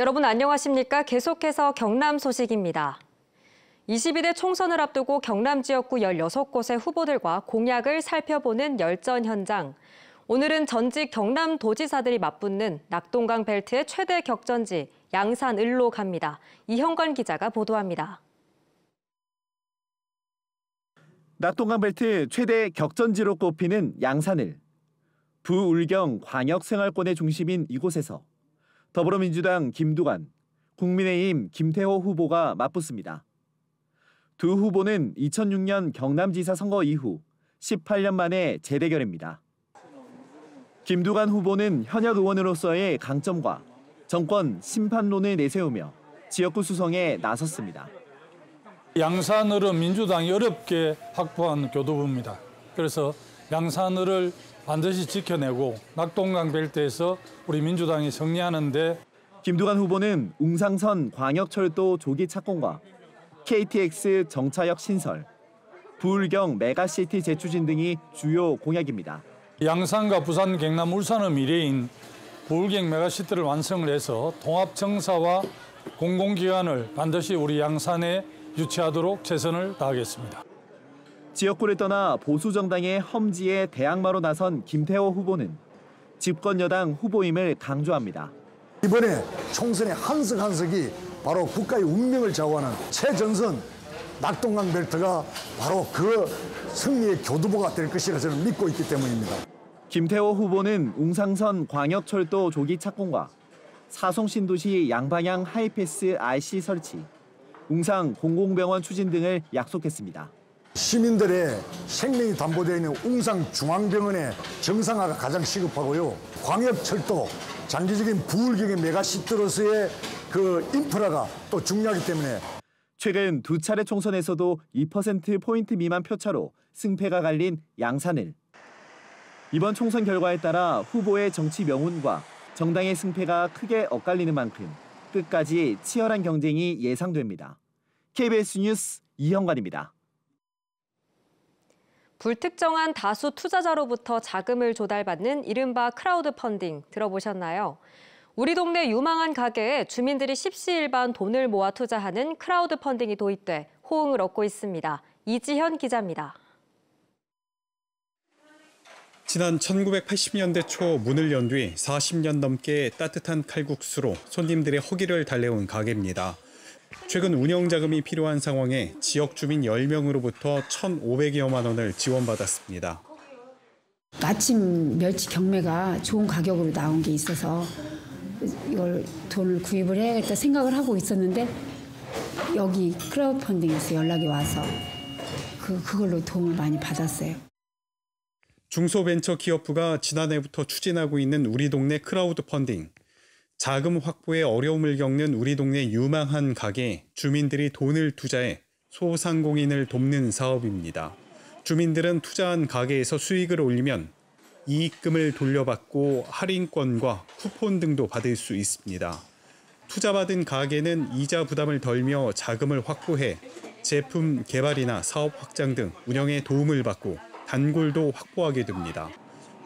여러분 안녕하십니까? 계속해서 경남 소식입니다. 22대 총선을 앞두고 경남 지역구 16곳의 후보들과 공약을 살펴보는 열전 현장. 오늘은 전직 경남 도지사들이 맞붙는 낙동강 벨트의 최대 격전지 양산 을로 갑니다. 이형관 기자가 보도합니다. 낙동강 벨트 최대 격전지로 꼽히는 양산을 부울경 광역생활권의 중심인 이곳에서 더불어민주당 김두관, 국민의힘 김태호 후보가 맞붙습니다. 두 후보는 2006년 경남지사 선거 이후 18년 만에 재대결입니다. 김두관 후보는 현역 의원으로서의 강점과 정권 심판론을 내세우며 지역구 수성에 나섰습니다. 양산을은 민주당이 어렵게 확보한 교도부입니다. 그래서 양산을 반드시 지켜내고 낙동강 벨트에서 우리 민주당이 승리하는데 김두관 후보는 웅상선 광역철도 조기 착공과 KTX 정차역 신설, 부울경 메가시티 재추진 등이 주요 공약입니다. 양산과 부산, 경남, 울산의 미래인 부울경 메가시티를 완성을 해서 통합청사와 공공기관을 반드시 우리 양산에 유치하도록 최선을 다하겠습니다. 지역구를 떠나 보수 정당의 험지에 대항마로 나선 김태호 후보는 집권 여당 후보임을 강조합니다. 이번에 총선의 한 석 한 석이 바로 국가의 운명을 좌우하는 최전선 낙동강 벨트가 바로 그 승리의 교두보가 될 것이라 저는 믿고 있기 때문입니다. 김태호 후보는 웅상선 광역철도 조기 착공과 사송 신도시 양방향 하이패스 RC 설치, 웅상 공공병원 추진 등을 약속했습니다. 시민들의 생명이 담보되어 있는 웅상중앙병원의 정상화가 가장 시급하고요. 광역철도, 장기적인 부울경의 메가시트로서의 그 인프라가 또 중요하기 때문에 최근 두 차례 총선에서도 2%포인트 미만 표차로 승패가 갈린 양산을. 이번 총선 결과에 따라 후보의 정치 명운과 정당의 승패가 크게 엇갈리는 만큼 끝까지 치열한 경쟁이 예상됩니다. KBS 뉴스 이형관입니다. 불특정한 다수 투자자로부터 자금을 조달받는 이른바 크라우드 펀딩 들어보셨나요? 우리 동네 유망한 가게에 주민들이 십시일반 돈을 모아 투자하는 크라우드 펀딩이 도입돼 호응을 얻고 있습니다. 이지현 기자입니다. 지난 1980년대 초 문을 연 뒤 40년 넘게 따뜻한 칼국수로 손님들의 허기를 달래온 가게입니다. 최근 운영 자금이 필요한 상황에 지역 주민 10명으로부터 1,500여만 원을 지원받았습니다. 마침 멸치 경매가 좋은 가격으로 나온 게 있어서 이걸 돈을 구입을 해야겠다 생각을 하고 있었는데 여기 크라우드펀딩에서 연락이 와서 그, 그걸로 도움을 많이 받았어요. 중소벤처기업부가 지난해부터 추진하고 있는 우리 동네 크라우드펀딩. 자금 확보에 어려움을 겪는 우리 동네 유망한 가게 주민들이 돈을 투자해 소상공인을 돕는 사업입니다. 주민들은 투자한 가게에서 수익을 올리면 이익금을 돌려받고 할인권과 쿠폰 등도 받을 수 있습니다. 투자받은 가게는 이자 부담을 덜며 자금을 확보해 제품 개발이나 사업 확장 등 운영에 도움을 받고 단골도 확보하게 됩니다.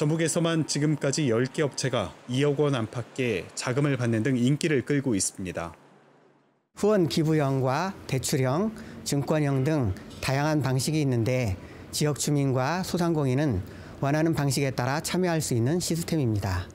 전북에서만 지금까지 10개 업체가 2억 원 안팎의 자금을 받는 등 인기를 끌고 있습니다. 후원 기부형과 대출형, 증권형 등 다양한 방식이 있는데 지역 주민과 소상공인은 원하는 방식에 따라 참여할 수 있는 시스템입니다.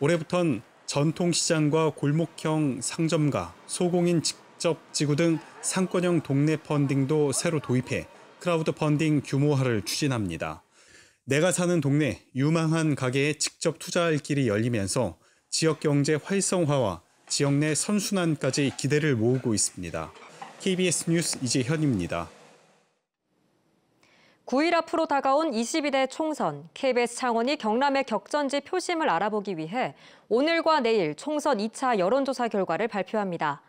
올해부턴 전통시장과 골목형 상점가, 소공인 직접 지구 등 상권형 동네 펀딩도 새로 도입해 크라우드 펀딩 규모화를 추진합니다. 내가 사는 동네 유망한 가게에 직접 투자할 길이 열리면서 지역 경제 활성화와 지역 내 선순환까지 기대를 모으고 있습니다. KBS 뉴스 이지현입니다. 9일 앞으로 다가온 22대 총선, KBS 창원이 경남의 격전지 표심을 알아보기 위해 오늘과 내일 총선 2차 여론조사 결과를 발표합니다.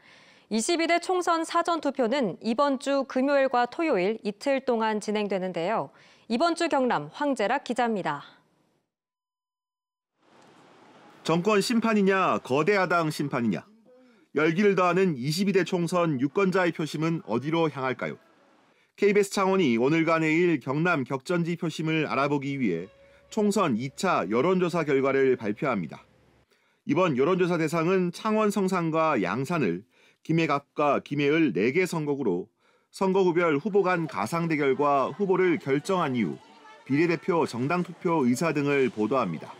22대 총선 사전 투표는 이번 주 금요일과 토요일 이틀 동안 진행되는데요. 이번 주 경남 황재락 기자입니다. 정권 심판이냐 거대 야당 심판이냐 열기를 더하는 22대 총선 유권자의 표심은 어디로 향할까요? KBS 창원이 오늘과 내일 경남 격전지 표심을 알아보기 위해 총선 2차 여론조사 결과를 발표합니다. 이번 여론조사 대상은 창원 성산과 양산을 김해갑과 김해을 4개 선거구로 선거구별 후보 간 가상 대결과 후보를 결정한 이후 비례대표 정당 투표 의사 등을 보도합니다.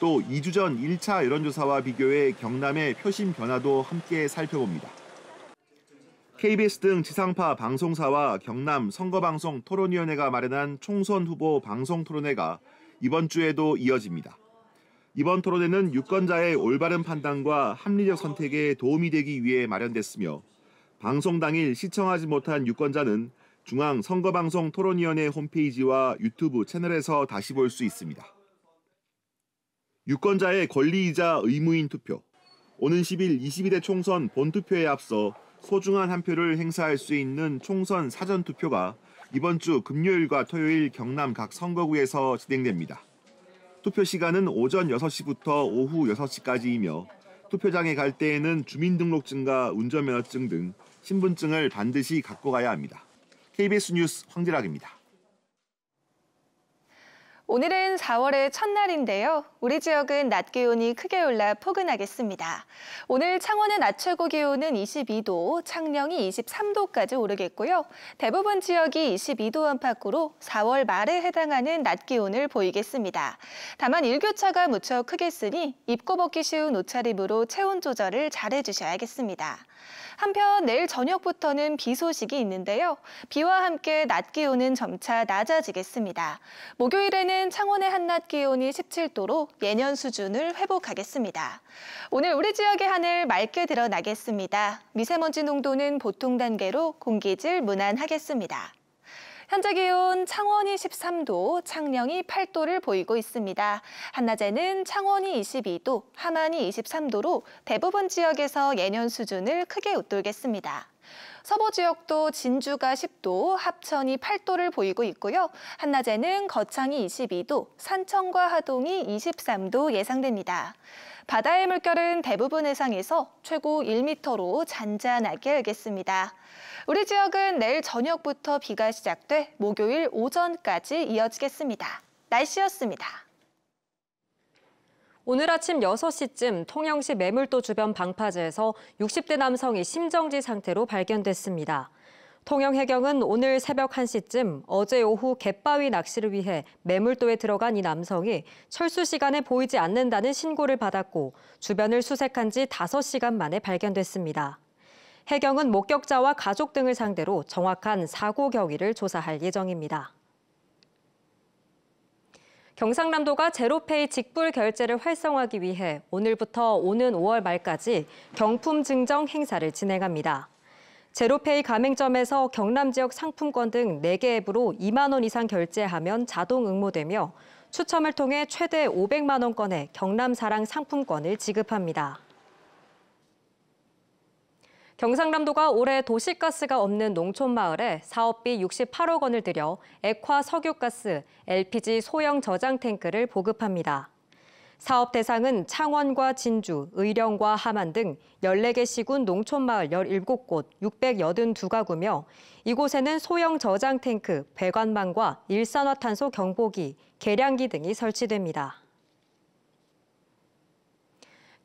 또 2주 전 1차 여론조사와 비교해 경남의 표심 변화도 함께 살펴봅니다. KBS 등 지상파 방송사와 경남 선거방송 토론위원회가 마련한 총선 후보 방송 토론회가 이번 주에도 이어집니다. 이번 토론회는 유권자의 올바른 판단과 합리적 선택에 도움이 되기 위해 마련됐으며 방송 당일 시청하지 못한 유권자는 중앙선거방송 토론위원회 홈페이지와 유튜브 채널에서 다시 볼 수 있습니다. 유권자의 권리이자 의무인 투표. 오는 10일 22대 총선 본투표에 앞서 소중한 한 표를 행사할 수 있는 총선 사전 투표가 이번 주 금요일과 토요일 경남 각 선거구에서 진행됩니다. 투표 시간은 오전 6시부터 오후 6시까지이며 투표장에 갈 때에는 주민등록증과 운전면허증 등 신분증을 반드시 갖고 가야 합니다. KBS 뉴스 황지락입니다. 오늘은 4월의 첫날인데요. 우리 지역은 낮 기온이 크게 올라 포근하겠습니다. 오늘 창원의 낮 최고 기온은 22도, 창녕이 23도까지 오르겠고요. 대부분 지역이 22도 안팎으로 4월 말에 해당하는 낮 기온을 보이겠습니다. 다만 일교차가 무척 크겠으니 입고 벗기 쉬운 옷차림으로 체온 조절을 잘해주셔야겠습니다. 한편 내일 저녁부터는 비 소식이 있는데요. 비와 함께 낮 기온은 점차 낮아지겠습니다. 목요일에는 창원의 한낮 기온이 17도로 예년 수준을 회복하겠습니다. 오늘 우리 지역의 하늘 맑게 드러나겠습니다. 미세먼지 농도는 보통 단계로 공기질 무난하겠습니다. 현재 기온 창원이 13도, 창녕이 8도를 보이고 있습니다. 한낮에는 창원이 22도, 하만이 23도로 대부분 지역에서 예년 수준을 크게 웃돌겠습니다. 서부 지역도 진주가 10도, 합천이 8도를 보이고 있고요. 한낮에는 거창이 22도, 산청과 하동이 23도 예상됩니다. 바다의 물결은 대부분 해상에서 최고 1m로 잔잔하게 일겠습니다. 우리 지역은 내일 저녁부터 비가 시작돼 목요일 오전까지 이어지겠습니다. 날씨였습니다. 오늘 아침 6시쯤 통영시 매물도 주변 방파제에서 60대 남성이 심정지 상태로 발견됐습니다. 통영 해경은 오늘 새벽 1시쯤 어제 오후 갯바위 낚시를 위해 매물도에 들어간 이 남성이 철수 시간에 보이지 않는다는 신고를 받았고 주변을 수색한 지 5시간 만에 발견됐습니다. 해경은 목격자와 가족 등을 상대로 정확한 사고 경위를 조사할 예정입니다. 경상남도가 제로페이 직불 결제를 활성화하기 위해 오늘부터 오는 5월 말까지 경품 증정 행사를 진행합니다. 제로페이 가맹점에서 경남 지역 상품권 등 4개 앱으로 2만 원 이상 결제하면 자동 응모되며 추첨을 통해 최대 500만 원권의 경남사랑 상품권을 지급합니다. 경상남도가 올해 도시가스가 없는 농촌 마을에 사업비 68억 원을 들여 액화 석유가스, LPG 소형 저장 탱크를 보급합니다. 사업 대상은 창원과 진주, 의령과 함안 등 14개 시군 농촌마을 17곳 682가구며 이곳에는 소형 저장 탱크, 배관망과 일산화탄소 경보기, 계량기 등이 설치됩니다.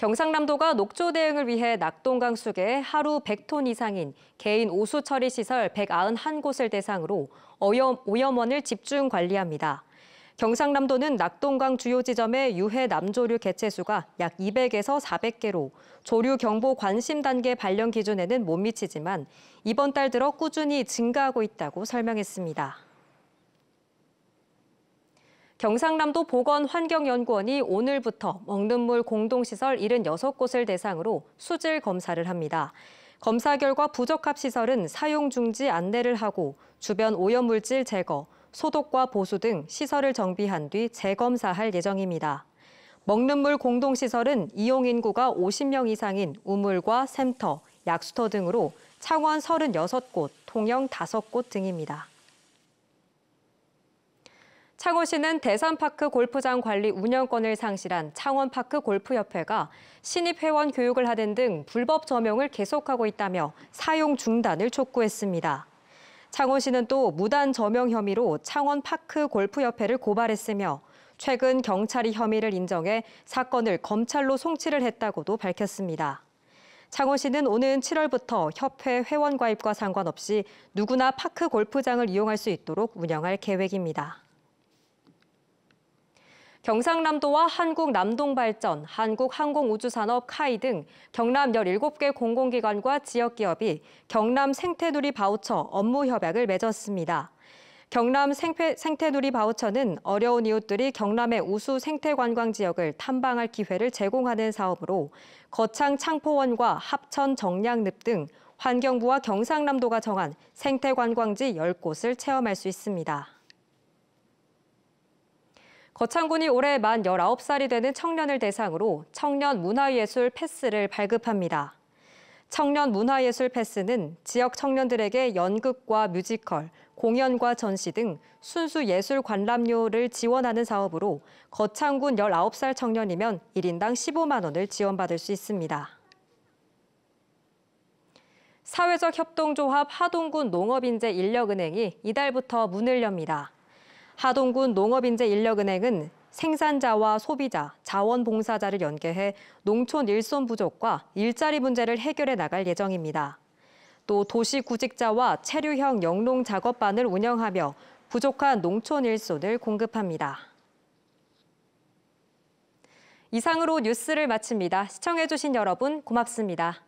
경상남도가 녹조 대응을 위해 낙동강 수계 하루 100톤 이상인 개인 오수 처리 시설 191곳을 대상으로 오염, 원을 집중 관리합니다. 경상남도는 낙동강 주요 지점의 유해 남조류 개체수가 약 200에서 400개로 조류 경보 관심 단계 발령 기준에는 못 미치지만 이번 달 들어 꾸준히 증가하고 있다고 설명했습니다. 경상남도 보건환경연구원이 오늘부터 먹는 물 공동시설 76곳을 대상으로 수질 검사를 합니다. 검사 결과 부적합 시설은 사용 중지 안내를 하고 주변 오염물질 제거, 소독과 보수 등 시설을 정비한 뒤 재검사할 예정입니다. 먹는 물 공동시설은 이용 인구가 50명 이상인 우물과 샘터, 약수터 등으로 창원 36곳, 통영 5곳 등입니다. 창원시는 대산파크 골프장 관리 운영권을 상실한 창원파크 골프협회가 신입 회원 교육을 하는 등 불법 점용을 계속하고 있다며 사용 중단을 촉구했습니다. 창원시는 또 무단 점용 혐의로 창원파크 골프협회를 고발했으며 최근 경찰이 혐의를 인정해 사건을 검찰로 송치를 했다고도 밝혔습니다. 창원시는 오는 7월부터 협회 회원 가입과 상관없이 누구나 파크 골프장을 이용할 수 있도록 운영할 계획입니다. 경상남도와 한국남동발전, 한국항공우주산업 카이 등 경남 17개 공공기관과 지역기업이 경남 생태누리 바우처 업무 협약을 맺었습니다. 경남 생태, 생태누리 바우처는 어려운 이웃들이 경남의 우수 생태관광 지역을 탐방할 기회를 제공하는 사업으로 거창 창포원과 합천 정량늪 등 환경부와 경상남도가 정한 생태관광지 10곳을 체험할 수 있습니다. 거창군이 올해 만 19살이 되는 청년을 대상으로 청년 문화예술 패스를 발급합니다. 청년 문화예술 패스는 지역 청년들에게 연극과 뮤지컬, 공연과 전시 등 순수 예술 관람료를 지원하는 사업으로 거창군 19살 청년이면 1인당 15만 원을 지원받을 수 있습니다. 사회적 협동조합 하동군 농업인재 인력은행이 이달부터 문을 엽니다. 하동군 농업인재인력은행은 생산자와 소비자, 자원봉사자를 연계해 농촌 일손 부족과 일자리 문제를 해결해 나갈 예정입니다. 또 도시구직자와 체류형 영농 작업반을 운영하며 부족한 농촌 일손을 공급합니다. 이상으로 뉴스를 마칩니다. 시청해주신 여러분 고맙습니다.